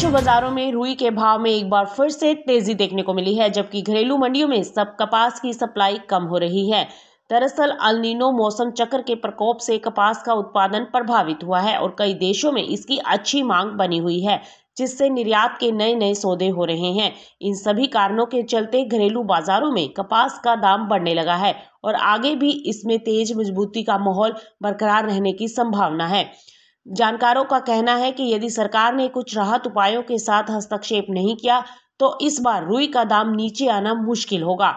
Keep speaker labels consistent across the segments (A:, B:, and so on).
A: विश्व बाजारों में रुई के भाव में एक बार फिर से तेजी देखने को मिली है जबकि घरेलू मंडियों में सब कपास की सप्लाई कम हो रही है दरअसल अलनीनो मौसम चक्र के प्रकोप से कपास का उत्पादन प्रभावित हुआ है और कई देशों में इसकी अच्छी मांग बनी हुई है जिससे निर्यात के नए नए सौदे हो रहे हैं इन सभी कारणों के चलते घरेलू बाजारों में कपास का दाम बढ़ने लगा है और आगे भी इसमें तेज मजबूती का माहौल बरकरार रहने की संभावना है जानकारों का कहना है कि यदि सरकार ने कुछ राहत उपायों के साथ हस्तक्षेप नहीं किया तो इस बार रुई का दाम नीचे आना मुश्किल होगा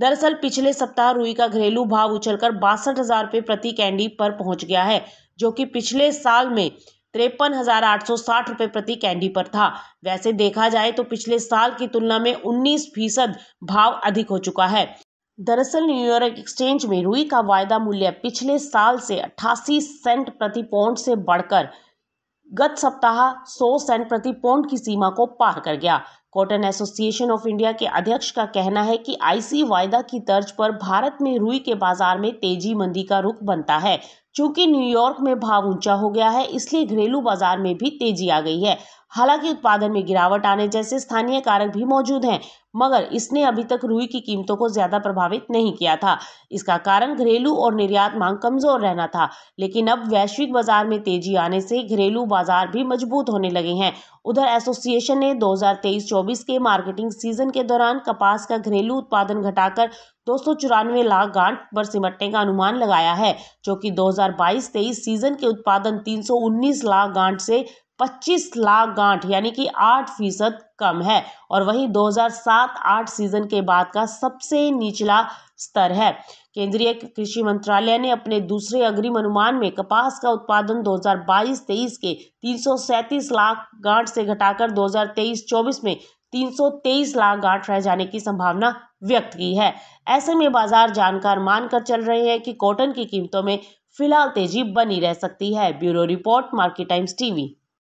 A: दरअसल पिछले सप्ताह रुई का घरेलू भाव उछलकर बासठ हजार रुपये प्रति कैंडी पर पहुंच गया है जो कि पिछले साल में तिरपन हजार आठ सौ साठ रुपये प्रति कैंडी पर था वैसे देखा जाए तो पिछले साल की तुलना में उन्नीस फीसद भाव अधिक हो चुका है दरअसल न्यूयॉर्क एक्सचेंज में रुई का वायदा मूल्य पिछले साल से 88 सेंट प्रति पौंड से बढ़कर गत सप्ताह 100 सेंट प्रति पौंड की सीमा को पार कर गया कॉटन एसोसिएशन ऑफ इंडिया के अध्यक्ष का कहना है कि आईसी वायदा की तर्ज पर भारत में रुई के बाजार में तेजी मंदी का रुख बनता है चूंकि न्यूयॉर्क में भाव ऊंचा हो गया है इसलिए घरेलू बाजार में भी तेजी आ गई है हालांकि उत्पादन में गिरावट आने जैसे स्थानीय कारक भी मौजूद हैं मगर इसने अभी तक रुई की कीमतों को ज्यादा प्रभावित नहीं किया था इसका कारण घरेलू और निर्यात मांग कमजोर रहना था लेकिन अब वैश्विक बाजार में तेजी आने से घरेलू बाजार भी मजबूत होने लगे हैं उधर एसोसिएशन ने दो हजार 2024 के मार्केटिंग सीजन के दौरान कपास का घरेलू उत्पादन घटाकर दो लाख गांठ पर सिमटने का अनुमान लगाया है जो कि 2022-23 सीजन के उत्पादन 319 लाख गांठ से पच्चीस लाख गांठ यानी कि आठ फीसद कम है और वही 2007-8 सीजन के बाद का सबसे निचला स्तर है केंद्रीय कृषि मंत्रालय ने अपने दूसरे अग्रिम अनुमान में कपास का उत्पादन 2022-23 के 337 लाख गांठ से घटाकर 2023-24 में 323 लाख गांठ रह जाने की संभावना व्यक्त की है ऐसे में बाजार जानकार मानकर चल रहे हैं कि कॉटन की कीमतों में फिलहाल तेजी बनी रह सकती है bureau report Market Times TV